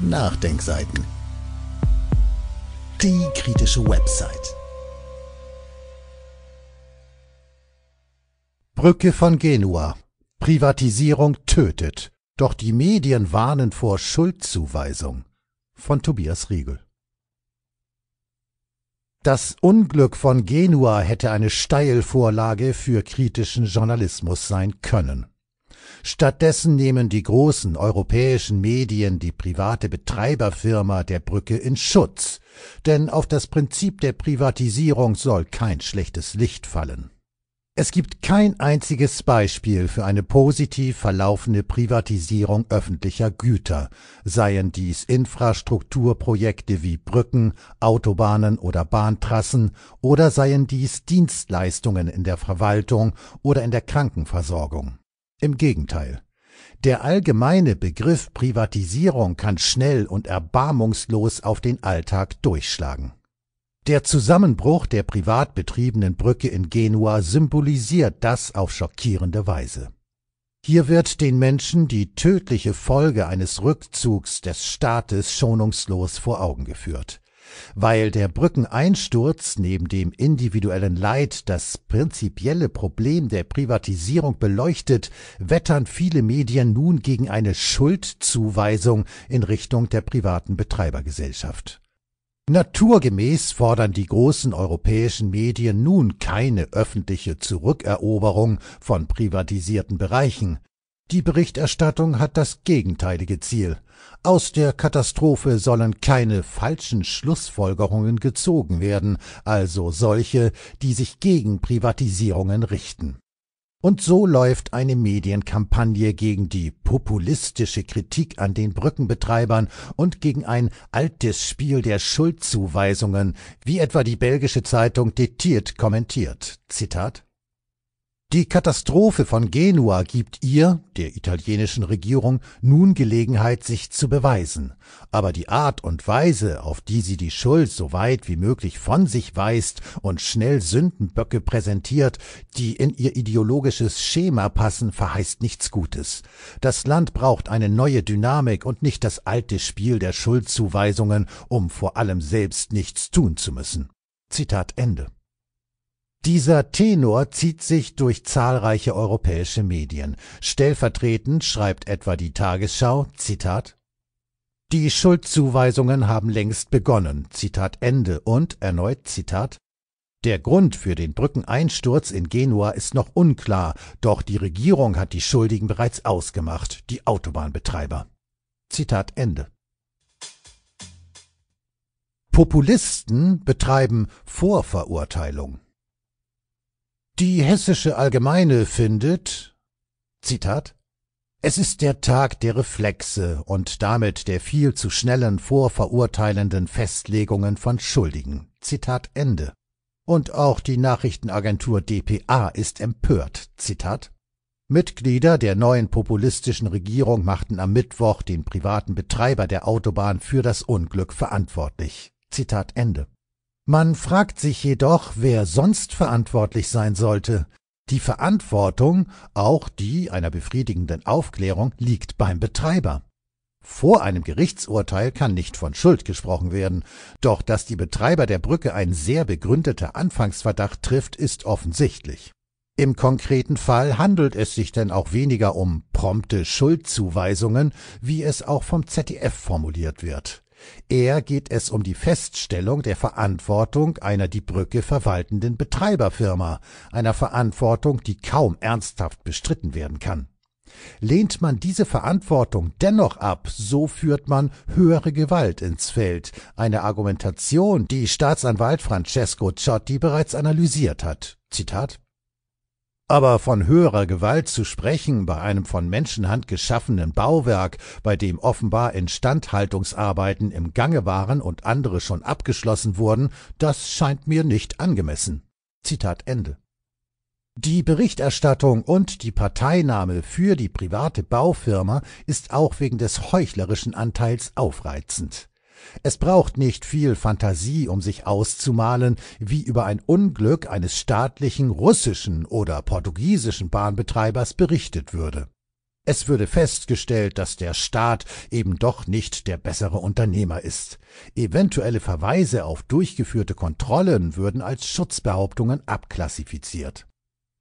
Nachdenkseiten. Die kritische Website. Brücke von Genua. Privatisierung tötet. Doch die Medien warnen vor Schuldzuweisung. Von Tobias Riegel. Das Unglück von Genua hätte eine Steilvorlage für kritischen Journalismus sein können. Stattdessen nehmen die großen europäischen Medien die private Betreiberfirma der Brücke in Schutz, denn auf das Prinzip der Privatisierung soll kein schlechtes Licht fallen. Es gibt kein einziges Beispiel für eine positiv verlaufende Privatisierung öffentlicher Güter, seien dies Infrastrukturprojekte wie Brücken, Autobahnen oder Bahntrassen oder seien dies Dienstleistungen in der Verwaltung oder in der Krankenversorgung. Im Gegenteil. Der allgemeine Begriff Privatisierung kann schnell und erbarmungslos auf den Alltag durchschlagen. Der Zusammenbruch der privat betriebenen Brücke in Genua symbolisiert das auf schockierende Weise. Hier wird den Menschen die tödliche Folge eines Rückzugs des Staates schonungslos vor Augen geführt weil der Brückeneinsturz neben dem individuellen Leid das prinzipielle Problem der Privatisierung beleuchtet, wettern viele Medien nun gegen eine Schuldzuweisung in Richtung der privaten Betreibergesellschaft. Naturgemäß fordern die großen europäischen Medien nun keine öffentliche Zurückeroberung von privatisierten Bereichen, die Berichterstattung hat das gegenteilige Ziel. Aus der Katastrophe sollen keine falschen Schlussfolgerungen gezogen werden, also solche, die sich gegen Privatisierungen richten. Und so läuft eine Medienkampagne gegen die populistische Kritik an den Brückenbetreibern und gegen ein altes Spiel der Schuldzuweisungen, wie etwa die belgische Zeitung Detiert kommentiert. Zitat die Katastrophe von Genua gibt ihr, der italienischen Regierung, nun Gelegenheit, sich zu beweisen. Aber die Art und Weise, auf die sie die Schuld so weit wie möglich von sich weist und schnell Sündenböcke präsentiert, die in ihr ideologisches Schema passen, verheißt nichts Gutes. Das Land braucht eine neue Dynamik und nicht das alte Spiel der Schuldzuweisungen, um vor allem selbst nichts tun zu müssen. Zitat Ende. Dieser Tenor zieht sich durch zahlreiche europäische Medien. Stellvertretend schreibt etwa die Tagesschau, Zitat, die Schuldzuweisungen haben längst begonnen, Zitat Ende und erneut Zitat, der Grund für den Brückeneinsturz in Genua ist noch unklar, doch die Regierung hat die Schuldigen bereits ausgemacht, die Autobahnbetreiber. Zitat Ende. Populisten betreiben Vorverurteilung. Die Hessische Allgemeine findet, Zitat, es ist der Tag der Reflexe und damit der viel zu schnellen vorverurteilenden Festlegungen von Schuldigen. Zitat Ende. Und auch die Nachrichtenagentur dpa ist empört. Zitat. Mitglieder der neuen populistischen Regierung machten am Mittwoch den privaten Betreiber der Autobahn für das Unglück verantwortlich. Zitat Ende. Man fragt sich jedoch, wer sonst verantwortlich sein sollte. Die Verantwortung, auch die einer befriedigenden Aufklärung, liegt beim Betreiber. Vor einem Gerichtsurteil kann nicht von Schuld gesprochen werden, doch dass die Betreiber der Brücke ein sehr begründeter Anfangsverdacht trifft, ist offensichtlich. Im konkreten Fall handelt es sich denn auch weniger um prompte Schuldzuweisungen, wie es auch vom ZDF formuliert wird. Er geht es um die Feststellung der Verantwortung einer die Brücke verwaltenden Betreiberfirma, einer Verantwortung, die kaum ernsthaft bestritten werden kann. Lehnt man diese Verantwortung dennoch ab, so führt man höhere Gewalt ins Feld, eine Argumentation, die Staatsanwalt Francesco Ciotti bereits analysiert hat. Zitat aber von höherer Gewalt zu sprechen bei einem von Menschenhand geschaffenen Bauwerk, bei dem offenbar Instandhaltungsarbeiten im Gange waren und andere schon abgeschlossen wurden, das scheint mir nicht angemessen. Zitat Ende. Die Berichterstattung und die Parteinahme für die private Baufirma ist auch wegen des heuchlerischen Anteils aufreizend. Es braucht nicht viel Fantasie, um sich auszumalen, wie über ein Unglück eines staatlichen russischen oder portugiesischen Bahnbetreibers berichtet würde. Es würde festgestellt, dass der Staat eben doch nicht der bessere Unternehmer ist. Eventuelle Verweise auf durchgeführte Kontrollen würden als Schutzbehauptungen abklassifiziert.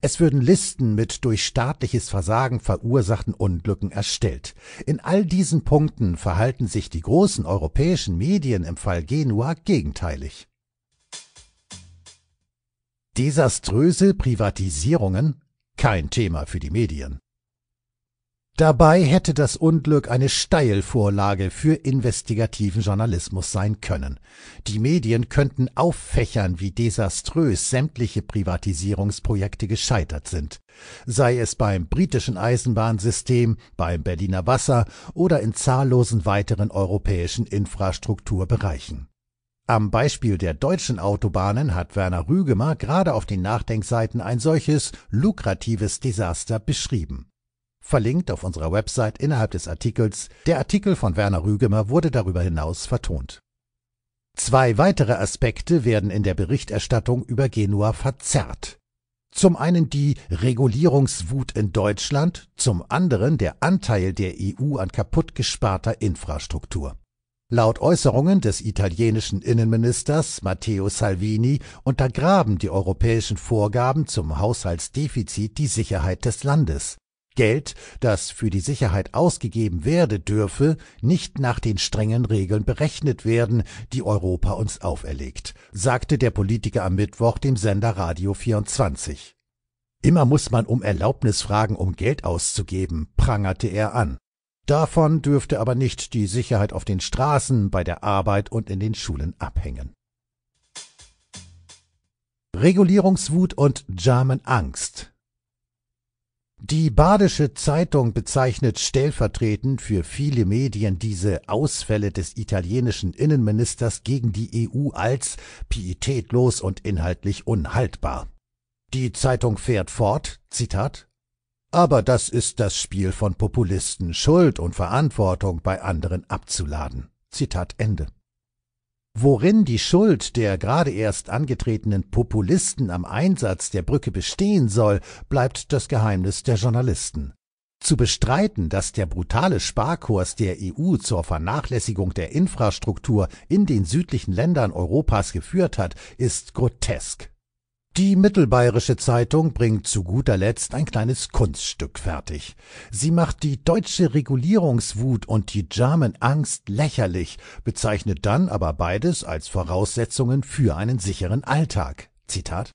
Es würden Listen mit durch staatliches Versagen verursachten Unglücken erstellt. In all diesen Punkten verhalten sich die großen europäischen Medien im Fall Genua gegenteilig. Desaströse Privatisierungen kein Thema für die Medien. Dabei hätte das Unglück eine Steilvorlage für investigativen Journalismus sein können. Die Medien könnten auffächern, wie desaströs sämtliche Privatisierungsprojekte gescheitert sind. Sei es beim britischen Eisenbahnsystem, beim Berliner Wasser oder in zahllosen weiteren europäischen Infrastrukturbereichen. Am Beispiel der deutschen Autobahnen hat Werner Rügemer gerade auf den Nachdenkseiten ein solches lukratives Desaster beschrieben verlinkt auf unserer Website innerhalb des Artikels. Der Artikel von Werner Rügemer wurde darüber hinaus vertont. Zwei weitere Aspekte werden in der Berichterstattung über Genua verzerrt. Zum einen die Regulierungswut in Deutschland, zum anderen der Anteil der EU an kaputtgesparter Infrastruktur. Laut Äußerungen des italienischen Innenministers Matteo Salvini untergraben die europäischen Vorgaben zum Haushaltsdefizit die Sicherheit des Landes. Geld, das für die Sicherheit ausgegeben werde, dürfe nicht nach den strengen Regeln berechnet werden, die Europa uns auferlegt, sagte der Politiker am Mittwoch dem Sender Radio 24. Immer muss man um Erlaubnis fragen, um Geld auszugeben, prangerte er an. Davon dürfte aber nicht die Sicherheit auf den Straßen, bei der Arbeit und in den Schulen abhängen. Regulierungswut und German Angst die Badische Zeitung bezeichnet stellvertretend für viele Medien diese Ausfälle des italienischen Innenministers gegen die EU als pietätlos und inhaltlich unhaltbar. Die Zeitung fährt fort, Zitat, aber das ist das Spiel von Populisten, Schuld und Verantwortung bei anderen abzuladen. Zitat Ende. Worin die Schuld der gerade erst angetretenen Populisten am Einsatz der Brücke bestehen soll, bleibt das Geheimnis der Journalisten. Zu bestreiten, dass der brutale Sparkurs der EU zur Vernachlässigung der Infrastruktur in den südlichen Ländern Europas geführt hat, ist grotesk. Die Mittelbayerische Zeitung bringt zu guter Letzt ein kleines Kunststück fertig. Sie macht die deutsche Regulierungswut und die German-Angst lächerlich, bezeichnet dann aber beides als Voraussetzungen für einen sicheren Alltag. Zitat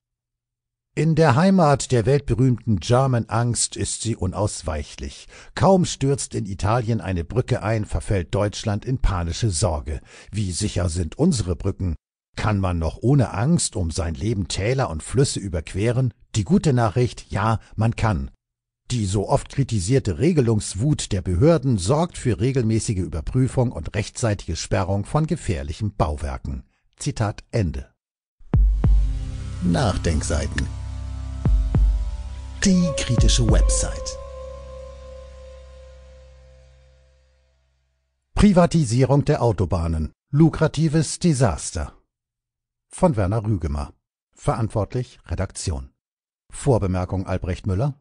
in der Heimat der weltberühmten German Angst ist sie unausweichlich. Kaum stürzt in Italien eine Brücke ein, verfällt Deutschland in panische Sorge. Wie sicher sind unsere Brücken? Kann man noch ohne Angst um sein Leben Täler und Flüsse überqueren? Die gute Nachricht, ja, man kann. Die so oft kritisierte Regelungswut der Behörden sorgt für regelmäßige Überprüfung und rechtzeitige Sperrung von gefährlichen Bauwerken. Zitat Ende. Nachdenkseiten. Die kritische Website. Privatisierung der Autobahnen. Lukratives Desaster von Werner Rügemer. Verantwortlich Redaktion. Vorbemerkung Albrecht Müller.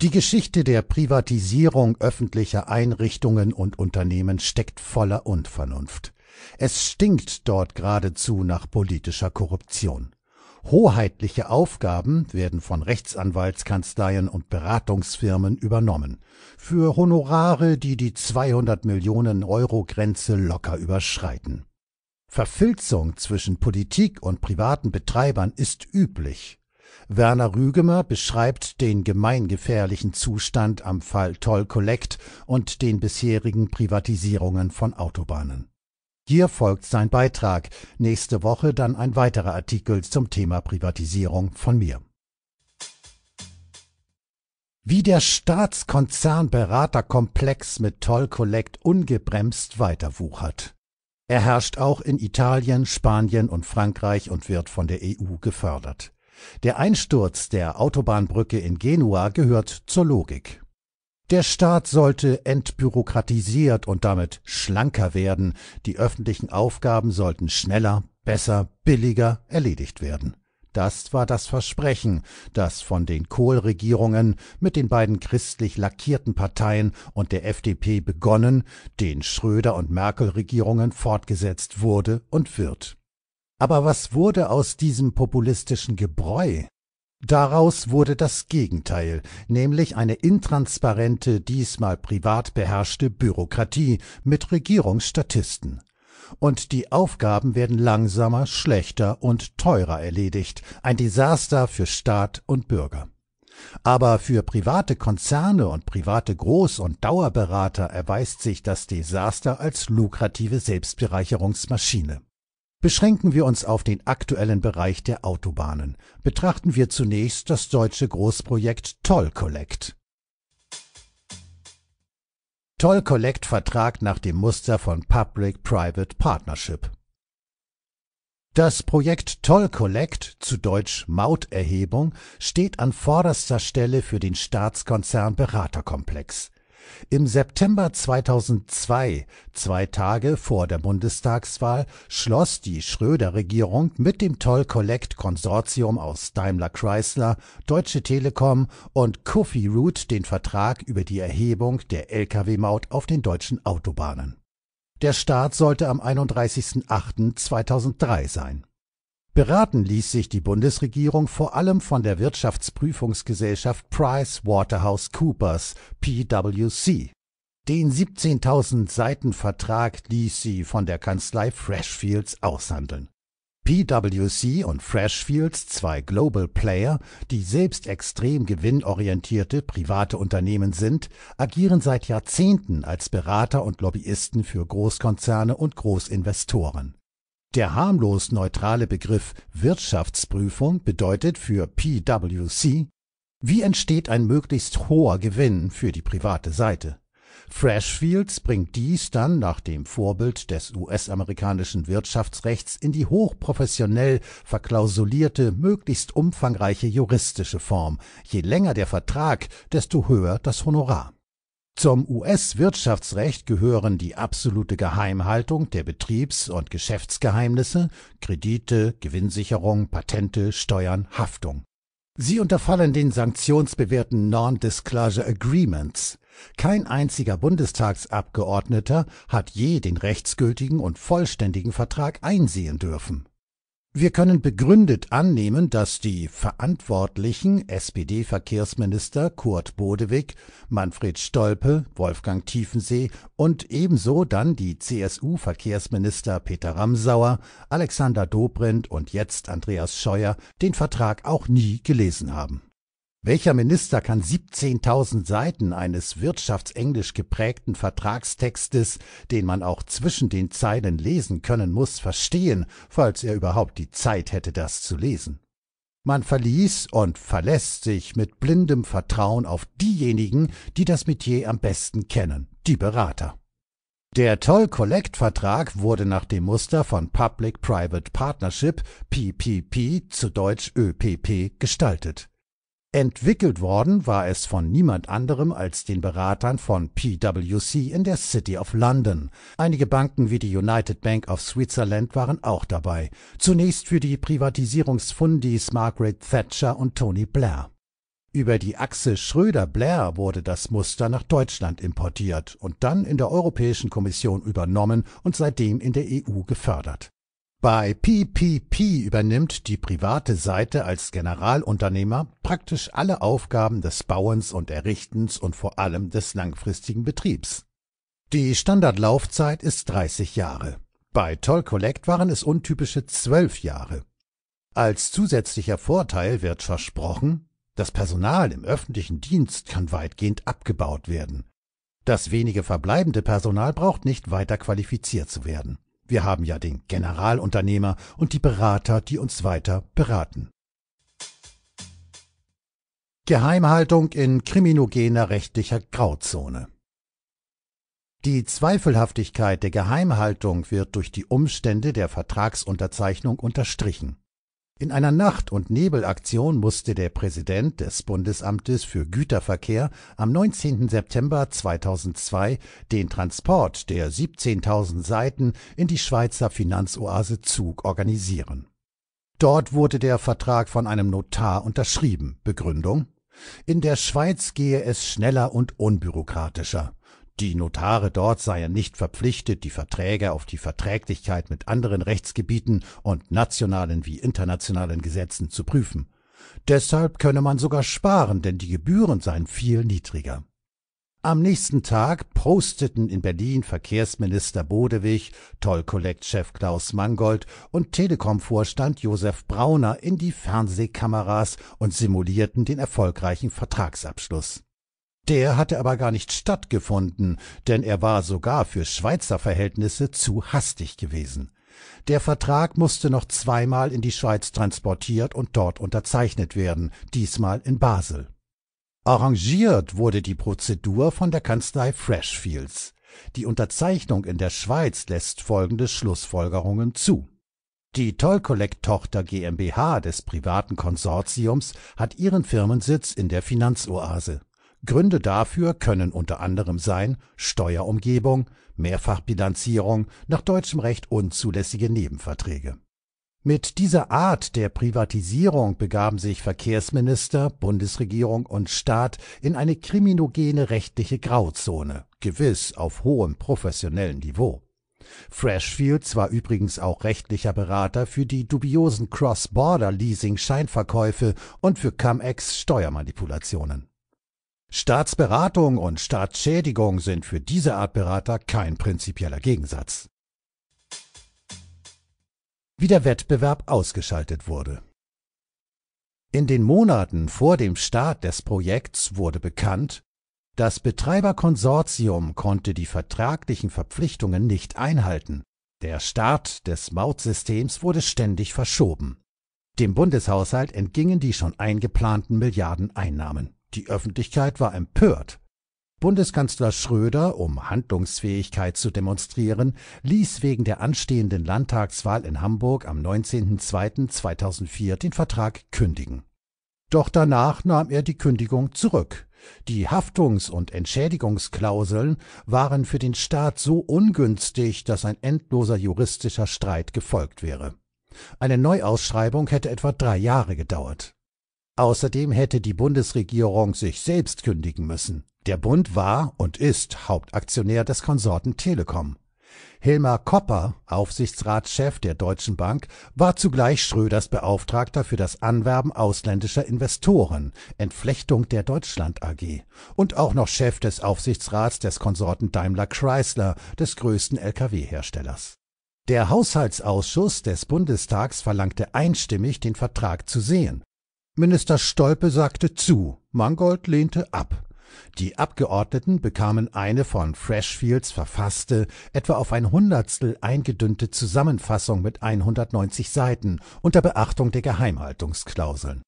Die Geschichte der Privatisierung öffentlicher Einrichtungen und Unternehmen steckt voller Unvernunft. Es stinkt dort geradezu nach politischer Korruption. Hoheitliche Aufgaben werden von Rechtsanwaltskanzleien und Beratungsfirmen übernommen, für Honorare, die die 200 Millionen Euro Grenze locker überschreiten. Verfilzung zwischen Politik und privaten Betreibern ist üblich. Werner Rügemer beschreibt den gemeingefährlichen Zustand am Fall Toll Collect und den bisherigen Privatisierungen von Autobahnen. Hier folgt sein Beitrag, nächste Woche dann ein weiterer Artikel zum Thema Privatisierung von mir. Wie der Staatskonzernberaterkomplex mit Toll Collect ungebremst weiterwuchert. Er herrscht auch in Italien, Spanien und Frankreich und wird von der EU gefördert. Der Einsturz der Autobahnbrücke in Genua gehört zur Logik. Der Staat sollte entbürokratisiert und damit schlanker werden, die öffentlichen Aufgaben sollten schneller, besser, billiger erledigt werden. Das war das Versprechen, das von den Kohl-Regierungen mit den beiden christlich lackierten Parteien und der FDP begonnen, den Schröder- und Merkel-Regierungen fortgesetzt wurde und wird. Aber was wurde aus diesem populistischen Gebräu? Daraus wurde das Gegenteil, nämlich eine intransparente, diesmal privat beherrschte Bürokratie mit Regierungsstatisten und die Aufgaben werden langsamer, schlechter und teurer erledigt. Ein Desaster für Staat und Bürger. Aber für private Konzerne und private Groß- und Dauerberater erweist sich das Desaster als lukrative Selbstbereicherungsmaschine. Beschränken wir uns auf den aktuellen Bereich der Autobahnen. Betrachten wir zunächst das deutsche Großprojekt Toll Collect. Toll Collect Vertrag nach dem Muster von Public-Private Partnership. Das Projekt Toll Collect, zu Deutsch Mauterhebung, steht an vorderster Stelle für den Staatskonzern Beraterkomplex im September 2002, zwei Tage vor der Bundestagswahl, schloss die Schröder-Regierung mit dem Toll-Collect-Konsortium aus Daimler-Chrysler, Deutsche Telekom und Coffee Root den Vertrag über die Erhebung der Lkw-Maut auf den deutschen Autobahnen. Der Start sollte am 31.08.2003 sein Beraten ließ sich die Bundesregierung vor allem von der Wirtschaftsprüfungsgesellschaft Price Waterhouse Coopers PwC. Den 17.000 Seiten Vertrag ließ sie von der Kanzlei Freshfields aushandeln. PwC und Freshfields, zwei Global Player, die selbst extrem gewinnorientierte private Unternehmen sind, agieren seit Jahrzehnten als Berater und Lobbyisten für Großkonzerne und Großinvestoren. Der harmlos neutrale Begriff Wirtschaftsprüfung bedeutet für PwC, wie entsteht ein möglichst hoher Gewinn für die private Seite. Freshfields bringt dies dann nach dem Vorbild des US-amerikanischen Wirtschaftsrechts in die hochprofessionell verklausulierte, möglichst umfangreiche juristische Form. Je länger der Vertrag, desto höher das Honorar zum US-Wirtschaftsrecht gehören die absolute Geheimhaltung der Betriebs- und Geschäftsgeheimnisse, Kredite, Gewinnsicherung, Patente, Steuern, Haftung. Sie unterfallen den sanktionsbewährten Non-Disclosure Agreements. Kein einziger Bundestagsabgeordneter hat je den rechtsgültigen und vollständigen Vertrag einsehen dürfen wir können begründet annehmen, dass die verantwortlichen SPD-Verkehrsminister Kurt Bodewig, Manfred Stolpe, Wolfgang Tiefensee und ebenso dann die CSU-Verkehrsminister Peter Ramsauer, Alexander Dobrindt und jetzt Andreas Scheuer den Vertrag auch nie gelesen haben welcher Minister kann 17.000 Seiten eines wirtschaftsenglisch geprägten Vertragstextes, den man auch zwischen den Zeilen lesen können muss, verstehen, falls er überhaupt die Zeit hätte, das zu lesen? Man verließ und verlässt sich mit blindem Vertrauen auf diejenigen, die das Metier am besten kennen, die Berater. Der Toll-Collect-Vertrag wurde nach dem Muster von Public-Private Partnership, PPP, zu Deutsch ÖPP, gestaltet. Entwickelt worden war es von niemand anderem als den Beratern von PwC in der City of London. Einige Banken wie die United Bank of Switzerland waren auch dabei, zunächst für die Privatisierungsfundis Margaret Thatcher und Tony Blair. Über die Achse Schröder-Blair wurde das Muster nach Deutschland importiert und dann in der Europäischen Kommission übernommen und seitdem in der EU gefördert bei PPP übernimmt die private Seite als Generalunternehmer praktisch alle Aufgaben des Bauens und Errichtens und vor allem des langfristigen Betriebs. Die Standardlaufzeit ist 30 Jahre. Bei Toll Collect waren es untypische 12 Jahre. Als zusätzlicher Vorteil wird versprochen, das Personal im öffentlichen Dienst kann weitgehend abgebaut werden. Das wenige verbleibende Personal braucht nicht weiter qualifiziert zu werden. Wir haben ja den Generalunternehmer und die Berater, die uns weiter beraten. Geheimhaltung in kriminogener rechtlicher Grauzone. Die Zweifelhaftigkeit der Geheimhaltung wird durch die Umstände der Vertragsunterzeichnung unterstrichen. In einer Nacht- und Nebelaktion musste der Präsident des Bundesamtes für Güterverkehr am 19. September 2002 den Transport der 17.000 Seiten in die Schweizer Finanzoase Zug organisieren. Dort wurde der Vertrag von einem Notar unterschrieben. Begründung? In der Schweiz gehe es schneller und unbürokratischer. Die Notare dort seien nicht verpflichtet, die Verträge auf die Verträglichkeit mit anderen Rechtsgebieten und nationalen wie internationalen Gesetzen zu prüfen. Deshalb könne man sogar sparen, denn die Gebühren seien viel niedriger. Am nächsten Tag posteten in Berlin Verkehrsminister Bodewig, Toll Chef Klaus Mangold und Telekom-Vorstand Josef Brauner in die Fernsehkameras und simulierten den erfolgreichen Vertragsabschluss. Der hatte aber gar nicht stattgefunden, denn er war sogar für Schweizer Verhältnisse zu hastig gewesen. Der Vertrag musste noch zweimal in die Schweiz transportiert und dort unterzeichnet werden, diesmal in Basel. Arrangiert wurde die Prozedur von der Kanzlei Freshfields. Die Unterzeichnung in der Schweiz lässt folgende Schlussfolgerungen zu. Die Tollcollect-Tochter GmbH des privaten Konsortiums hat ihren Firmensitz in der Finanzoase. Gründe dafür können unter anderem sein Steuerumgebung, Mehrfachbilanzierung, nach deutschem Recht unzulässige Nebenverträge. Mit dieser Art der Privatisierung begaben sich Verkehrsminister, Bundesregierung und Staat in eine kriminogene rechtliche Grauzone, gewiss auf hohem professionellen Niveau. Freshfields war übrigens auch rechtlicher Berater für die dubiosen Cross-Border-Leasing-Scheinverkäufe und für Cum-Ex-Steuermanipulationen. Staatsberatung und Staatsschädigung sind für diese Art Berater kein prinzipieller Gegensatz. Wie der Wettbewerb ausgeschaltet wurde. In den Monaten vor dem Start des Projekts wurde bekannt, das Betreiberkonsortium konnte die vertraglichen Verpflichtungen nicht einhalten. Der Start des Mautsystems wurde ständig verschoben. Dem Bundeshaushalt entgingen die schon eingeplanten Milliarden Einnahmen. Die Öffentlichkeit war empört. Bundeskanzler Schröder, um Handlungsfähigkeit zu demonstrieren, ließ wegen der anstehenden Landtagswahl in Hamburg am 19.02.2004 den Vertrag kündigen. Doch danach nahm er die Kündigung zurück. Die Haftungs- und Entschädigungsklauseln waren für den Staat so ungünstig, dass ein endloser juristischer Streit gefolgt wäre. Eine Neuausschreibung hätte etwa drei Jahre gedauert. Außerdem hätte die Bundesregierung sich selbst kündigen müssen. Der Bund war und ist Hauptaktionär des Konsorten Telekom. Hilmar Kopper, Aufsichtsratschef der Deutschen Bank, war zugleich Schröders Beauftragter für das Anwerben ausländischer Investoren, Entflechtung der Deutschland AG und auch noch Chef des Aufsichtsrats des Konsorten Daimler Chrysler, des größten Lkw-Herstellers. Der Haushaltsausschuss des Bundestags verlangte einstimmig, den Vertrag zu sehen. Minister Stolpe sagte zu, Mangold lehnte ab. Die Abgeordneten bekamen eine von Freshfields verfasste, etwa auf ein Hundertstel eingedünnte Zusammenfassung mit 190 Seiten unter Beachtung der Geheimhaltungsklauseln.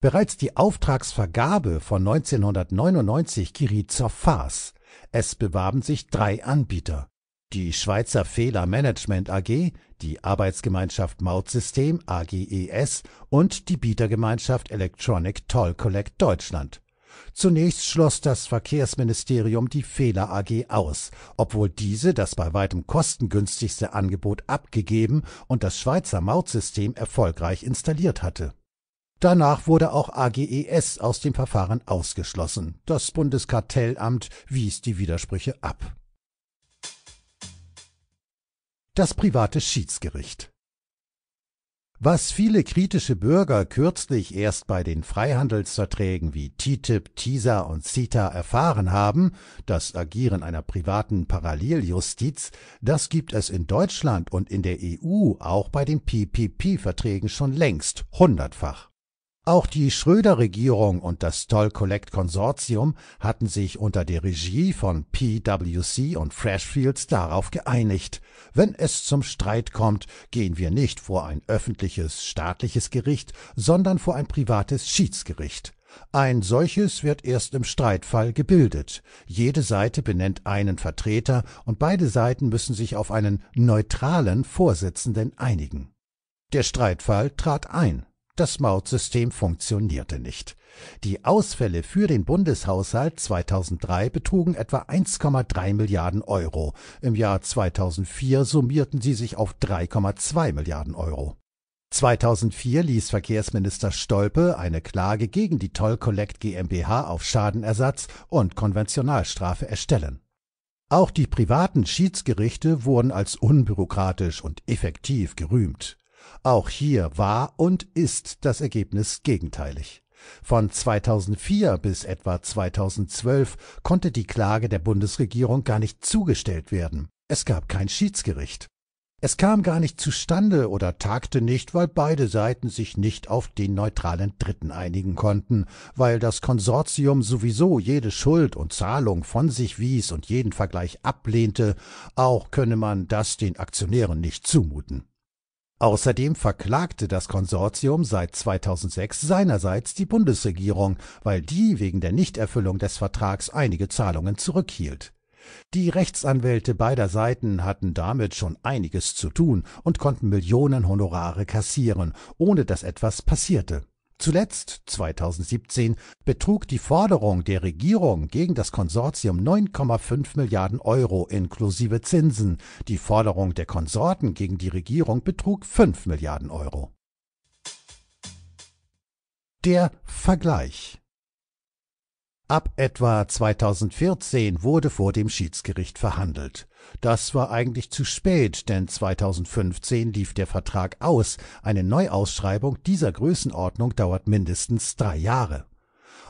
Bereits die Auftragsvergabe von 1999 geriet zur Farce. Es bewarben sich drei Anbieter. Die Schweizer Fehler Management AG, die Arbeitsgemeinschaft Mautsystem AGES und die Bietergemeinschaft Electronic Toll Collect Deutschland. Zunächst schloss das Verkehrsministerium die Fehler AG aus, obwohl diese das bei weitem kostengünstigste Angebot abgegeben und das Schweizer Mautsystem erfolgreich installiert hatte. Danach wurde auch AGES aus dem Verfahren ausgeschlossen. Das Bundeskartellamt wies die Widersprüche ab das private Schiedsgericht. Was viele kritische Bürger kürzlich erst bei den Freihandelsverträgen wie TTIP, TISA und CETA erfahren haben, das Agieren einer privaten Paralleljustiz, das gibt es in Deutschland und in der EU auch bei den PPP-Verträgen schon längst hundertfach. Auch die Schröder-Regierung und das Toll-Collect-Konsortium hatten sich unter der Regie von PwC und Freshfields darauf geeinigt. Wenn es zum Streit kommt, gehen wir nicht vor ein öffentliches staatliches Gericht, sondern vor ein privates Schiedsgericht. Ein solches wird erst im Streitfall gebildet. Jede Seite benennt einen Vertreter und beide Seiten müssen sich auf einen neutralen Vorsitzenden einigen. Der Streitfall trat ein. Das Mautsystem funktionierte nicht. Die Ausfälle für den Bundeshaushalt 2003 betrugen etwa 1,3 Milliarden Euro. Im Jahr 2004 summierten sie sich auf 3,2 Milliarden Euro. 2004 ließ Verkehrsminister Stolpe eine Klage gegen die Toll GmbH auf Schadenersatz und Konventionalstrafe erstellen. Auch die privaten Schiedsgerichte wurden als unbürokratisch und effektiv gerühmt. Auch hier war und ist das Ergebnis gegenteilig. Von 2004 bis etwa 2012 konnte die Klage der Bundesregierung gar nicht zugestellt werden. Es gab kein Schiedsgericht. Es kam gar nicht zustande oder tagte nicht, weil beide Seiten sich nicht auf den neutralen Dritten einigen konnten, weil das Konsortium sowieso jede Schuld und Zahlung von sich wies und jeden Vergleich ablehnte, auch könne man das den Aktionären nicht zumuten. Außerdem verklagte das Konsortium seit 2006 seinerseits die Bundesregierung, weil die wegen der Nichterfüllung des Vertrags einige Zahlungen zurückhielt. Die Rechtsanwälte beider Seiten hatten damit schon einiges zu tun und konnten Millionen Honorare kassieren, ohne dass etwas passierte Zuletzt 2017 betrug die Forderung der Regierung gegen das Konsortium 9,5 Milliarden Euro inklusive Zinsen, die Forderung der Konsorten gegen die Regierung betrug 5 Milliarden Euro. Der Vergleich Ab etwa 2014 wurde vor dem Schiedsgericht verhandelt. Das war eigentlich zu spät, denn 2015 lief der Vertrag aus. Eine Neuausschreibung dieser Größenordnung dauert mindestens drei Jahre.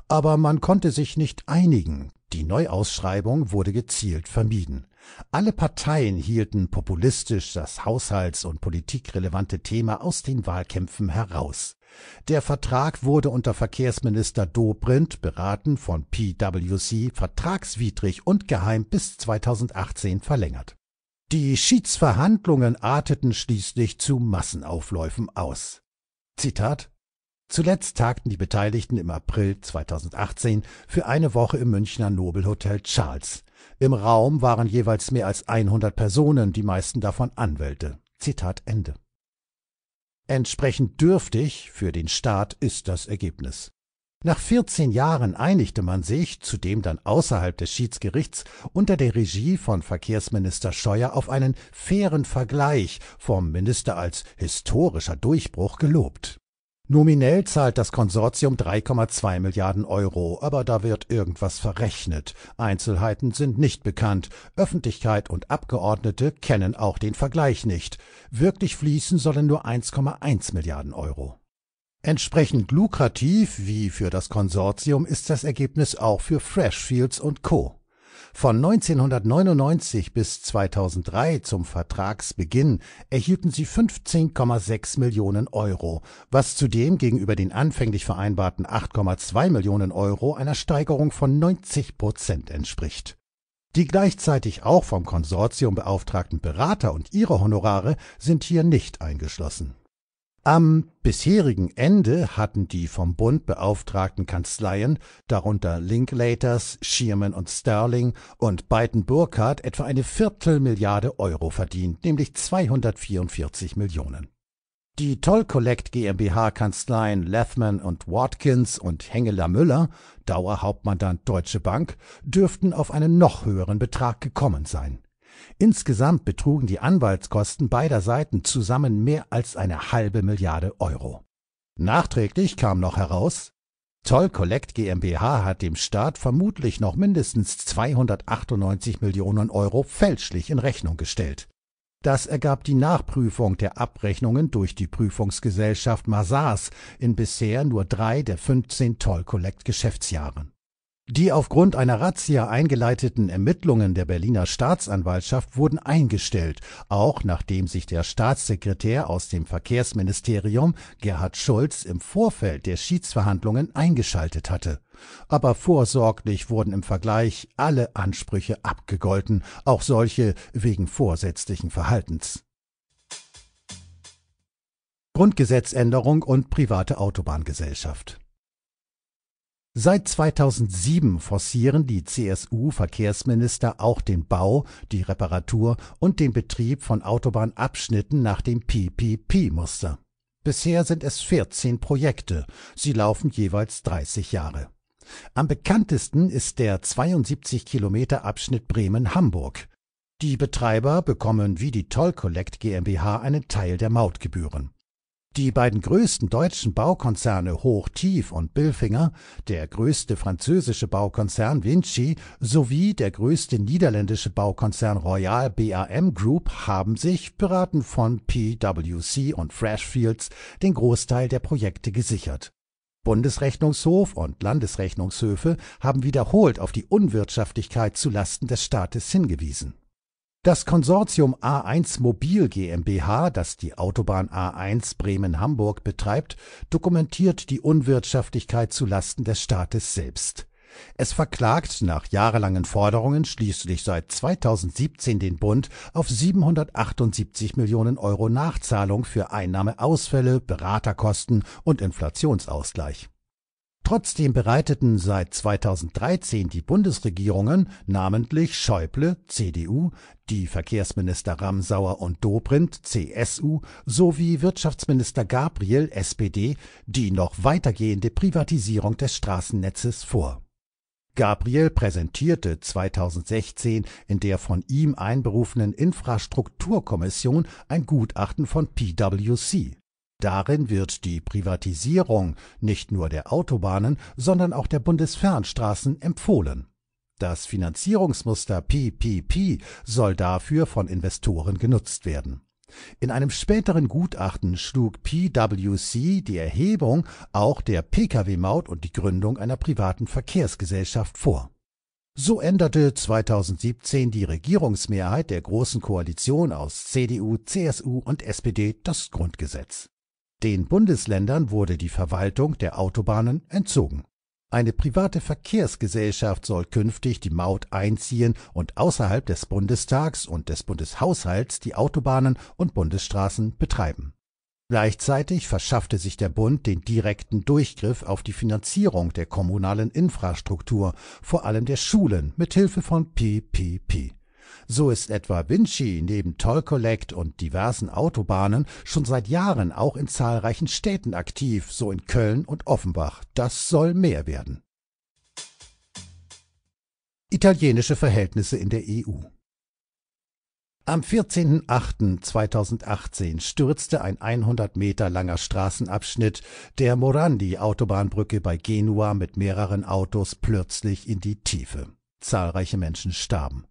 Aber man konnte sich nicht einigen. Die Neuausschreibung wurde gezielt vermieden. Alle Parteien hielten populistisch das haushalts- und politikrelevante Thema aus den Wahlkämpfen heraus. Der Vertrag wurde unter Verkehrsminister Dobrindt, beraten von PwC, vertragswidrig und geheim bis 2018 verlängert. Die Schiedsverhandlungen arteten schließlich zu Massenaufläufen aus. Zitat Zuletzt tagten die Beteiligten im April 2018 für eine Woche im Münchner Nobelhotel Charles. Im Raum waren jeweils mehr als 100 Personen, die meisten davon Anwälte. Zitat Ende. Entsprechend dürftig für den Staat ist das Ergebnis. Nach 14 Jahren einigte man sich, zudem dann außerhalb des Schiedsgerichts, unter der Regie von Verkehrsminister Scheuer auf einen fairen Vergleich, vom Minister als historischer Durchbruch gelobt Nominell zahlt das Konsortium 3,2 Milliarden Euro, aber da wird irgendwas verrechnet. Einzelheiten sind nicht bekannt. Öffentlichkeit und Abgeordnete kennen auch den Vergleich nicht. Wirklich fließen sollen nur 1,1 Milliarden Euro. Entsprechend lukrativ wie für das Konsortium ist das Ergebnis auch für Freshfields und Co. Von 1999 bis 2003 zum Vertragsbeginn erhielten sie 15,6 Millionen Euro, was zudem gegenüber den anfänglich vereinbarten 8,2 Millionen Euro einer Steigerung von 90 Prozent entspricht. Die gleichzeitig auch vom Konsortium beauftragten Berater und ihre Honorare sind hier nicht eingeschlossen am bisherigen Ende hatten die vom Bund beauftragten Kanzleien, darunter Linklaters, Schirmen und Sterling und Biden-Burkhardt, etwa eine Viertelmilliarde Euro verdient, nämlich 244 Millionen. Die Toll Collect GmbH Kanzleien Lethman und Watkins und Hengela Müller, Dauerhauptmandant Deutsche Bank, dürften auf einen noch höheren Betrag gekommen sein. Insgesamt betrugen die Anwaltskosten beider Seiten zusammen mehr als eine halbe Milliarde Euro. Nachträglich kam noch heraus, Zoll Collect GmbH hat dem Staat vermutlich noch mindestens 298 Millionen Euro fälschlich in Rechnung gestellt. Das ergab die Nachprüfung der Abrechnungen durch die Prüfungsgesellschaft Mazars in bisher nur drei der 15 Toll Collect Geschäftsjahren. Die aufgrund einer Razzia eingeleiteten Ermittlungen der Berliner Staatsanwaltschaft wurden eingestellt, auch nachdem sich der Staatssekretär aus dem Verkehrsministerium Gerhard Schulz im Vorfeld der Schiedsverhandlungen eingeschaltet hatte. Aber vorsorglich wurden im Vergleich alle Ansprüche abgegolten, auch solche wegen vorsätzlichen Verhaltens. Grundgesetzänderung und private Autobahngesellschaft Seit 2007 forcieren die CSU-Verkehrsminister auch den Bau, die Reparatur und den Betrieb von Autobahnabschnitten nach dem PPP-Muster. Bisher sind es 14 Projekte. Sie laufen jeweils 30 Jahre. Am bekanntesten ist der 72 Kilometer Abschnitt Bremen-Hamburg. Die Betreiber bekommen wie die Toll Collect GmbH einen Teil der Mautgebühren. Die beiden größten deutschen Baukonzerne Hoch-Tief und Billfinger, der größte französische Baukonzern Vinci sowie der größte niederländische Baukonzern Royal BAM Group haben sich, beraten von PwC und Freshfields, den Großteil der Projekte gesichert. Bundesrechnungshof und Landesrechnungshöfe haben wiederholt auf die Unwirtschaftlichkeit zu Lasten des Staates hingewiesen das Konsortium A1 Mobil GmbH, das die Autobahn A1 Bremen-Hamburg betreibt, dokumentiert die Unwirtschaftlichkeit zu Lasten des Staates selbst. Es verklagt nach jahrelangen Forderungen schließlich seit 2017 den Bund auf 778 Millionen Euro Nachzahlung für Einnahmeausfälle, Beraterkosten und Inflationsausgleich Trotzdem bereiteten seit 2013 die Bundesregierungen, namentlich Schäuble CDU, die Verkehrsminister Ramsauer und Dobrindt CSU sowie Wirtschaftsminister Gabriel SPD die noch weitergehende Privatisierung des Straßennetzes vor. Gabriel präsentierte 2016 in der von ihm einberufenen Infrastrukturkommission ein Gutachten von PwC Darin wird die Privatisierung nicht nur der Autobahnen, sondern auch der Bundesfernstraßen empfohlen. Das Finanzierungsmuster PPP soll dafür von Investoren genutzt werden. In einem späteren Gutachten schlug PwC die Erhebung auch der Pkw-Maut und die Gründung einer privaten Verkehrsgesellschaft vor. So änderte 2017 die Regierungsmehrheit der Großen Koalition aus CDU, CSU und SPD das Grundgesetz den Bundesländern wurde die Verwaltung der Autobahnen entzogen. Eine private Verkehrsgesellschaft soll künftig die Maut einziehen und außerhalb des Bundestags und des Bundeshaushalts die Autobahnen und Bundesstraßen betreiben. Gleichzeitig verschaffte sich der Bund den direkten Durchgriff auf die Finanzierung der kommunalen Infrastruktur, vor allem der Schulen, mit Hilfe von PPP. So ist etwa Vinci neben Toll Collect und diversen Autobahnen schon seit Jahren auch in zahlreichen Städten aktiv, so in Köln und Offenbach. Das soll mehr werden. Italienische Verhältnisse in der EU am 14.08.2018 stürzte ein 100 Meter langer Straßenabschnitt der Morandi-Autobahnbrücke bei Genua mit mehreren Autos plötzlich in die Tiefe. Zahlreiche Menschen starben.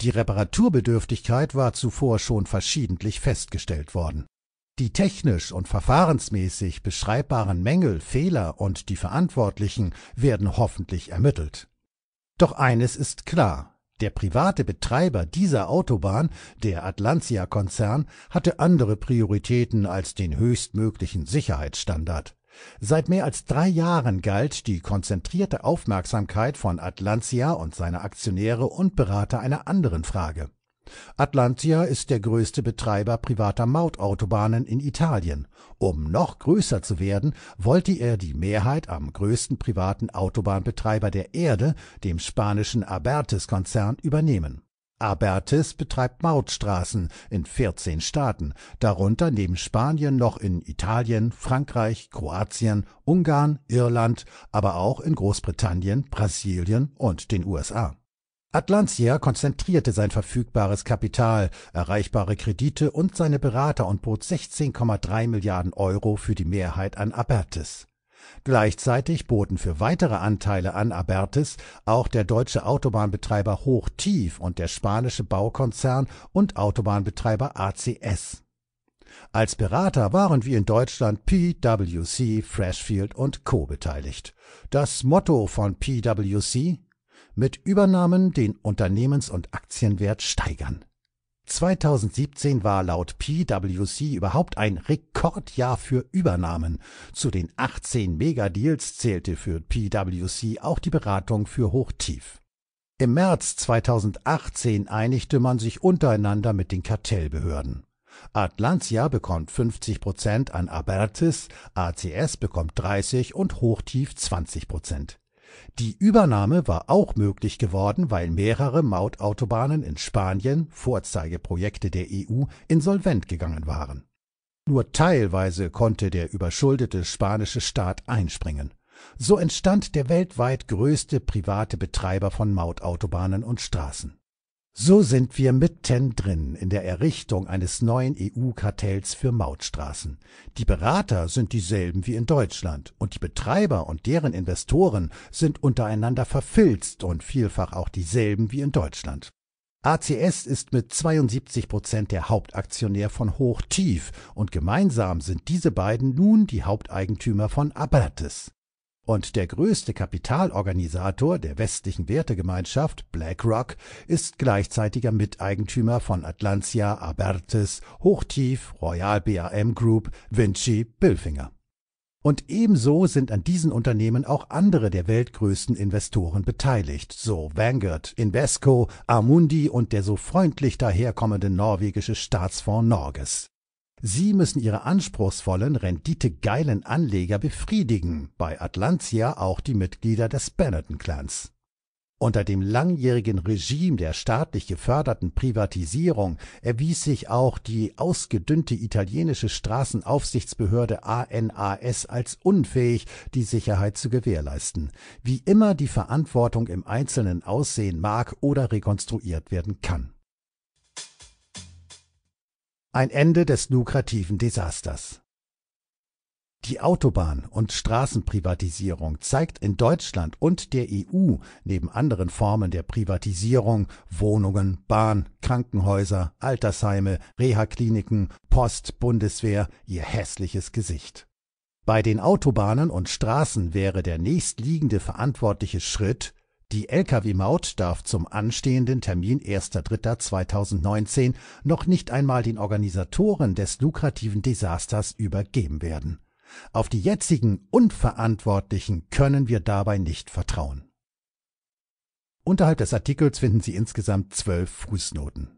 Die Reparaturbedürftigkeit war zuvor schon verschiedentlich festgestellt worden. Die technisch und verfahrensmäßig beschreibbaren Mängel, Fehler und die Verantwortlichen werden hoffentlich ermittelt. Doch eines ist klar, der private Betreiber dieser Autobahn, der Atlantia-Konzern, hatte andere Prioritäten als den höchstmöglichen Sicherheitsstandard. Seit mehr als drei Jahren galt die konzentrierte Aufmerksamkeit von Atlantia und seiner Aktionäre und Berater einer anderen Frage. Atlantia ist der größte Betreiber privater Mautautobahnen in Italien. Um noch größer zu werden, wollte er die Mehrheit am größten privaten Autobahnbetreiber der Erde, dem spanischen abertes konzern übernehmen Abertis betreibt Mautstraßen in 14 Staaten, darunter neben Spanien noch in Italien, Frankreich, Kroatien, Ungarn, Irland, aber auch in Großbritannien, Brasilien und den USA. Atlantia konzentrierte sein verfügbares Kapital, erreichbare Kredite und seine Berater und bot 16,3 Milliarden Euro für die Mehrheit an Abertis Gleichzeitig boten für weitere Anteile an Abertis auch der deutsche Autobahnbetreiber Hochtief und der spanische Baukonzern und Autobahnbetreiber ACS. Als Berater waren wie in Deutschland PwC, Freshfield und Co. beteiligt. Das Motto von PwC mit Übernahmen den Unternehmens- und Aktienwert steigern. 2017 war laut PwC überhaupt ein Rekordjahr für Übernahmen. Zu den 18 Megadeals zählte für PwC auch die Beratung für Hochtief. Im März 2018 einigte man sich untereinander mit den Kartellbehörden. Atlantia bekommt 50 Prozent an Abertis, ACS bekommt 30 und Hochtief 20 Prozent. Die Übernahme war auch möglich geworden, weil mehrere Mautautobahnen in Spanien, Vorzeigeprojekte der EU, insolvent gegangen waren. Nur teilweise konnte der überschuldete spanische Staat einspringen. So entstand der weltweit größte private Betreiber von Mautautobahnen und Straßen so sind wir mittendrin in der Errichtung eines neuen EU-Kartells für Mautstraßen. Die Berater sind dieselben wie in Deutschland und die Betreiber und deren Investoren sind untereinander verfilzt und vielfach auch dieselben wie in Deutschland. ACS ist mit 72 Prozent der Hauptaktionär von Hochtief und gemeinsam sind diese beiden nun die Haupteigentümer von Abatis. Und der größte Kapitalorganisator der westlichen Wertegemeinschaft, BlackRock, ist gleichzeitiger Miteigentümer von Atlantia, Abertis, Hochtief, Royal BAM Group, Vinci, Bilfinger. Und ebenso sind an diesen Unternehmen auch andere der weltgrößten Investoren beteiligt, so Vanguard, Invesco, Amundi und der so freundlich daherkommende norwegische Staatsfonds Norges. Sie müssen Ihre anspruchsvollen, renditegeilen Anleger befriedigen, bei Atlantia auch die Mitglieder des Benetton-Clans. Unter dem langjährigen Regime der staatlich geförderten Privatisierung erwies sich auch die ausgedünnte italienische Straßenaufsichtsbehörde ANAS als unfähig, die Sicherheit zu gewährleisten, wie immer die Verantwortung im Einzelnen aussehen mag oder rekonstruiert werden kann. Ein Ende des lukrativen Desasters. Die Autobahn- und Straßenprivatisierung zeigt in Deutschland und der EU neben anderen Formen der Privatisierung Wohnungen, Bahn, Krankenhäuser, Altersheime, Rehakliniken, Post, Bundeswehr ihr hässliches Gesicht. Bei den Autobahnen und Straßen wäre der nächstliegende verantwortliche Schritt die Lkw-Maut darf zum anstehenden Termin 1.3.2019 noch nicht einmal den Organisatoren des lukrativen Desasters übergeben werden. Auf die jetzigen Unverantwortlichen können wir dabei nicht vertrauen. Unterhalb des Artikels finden Sie insgesamt zwölf Fußnoten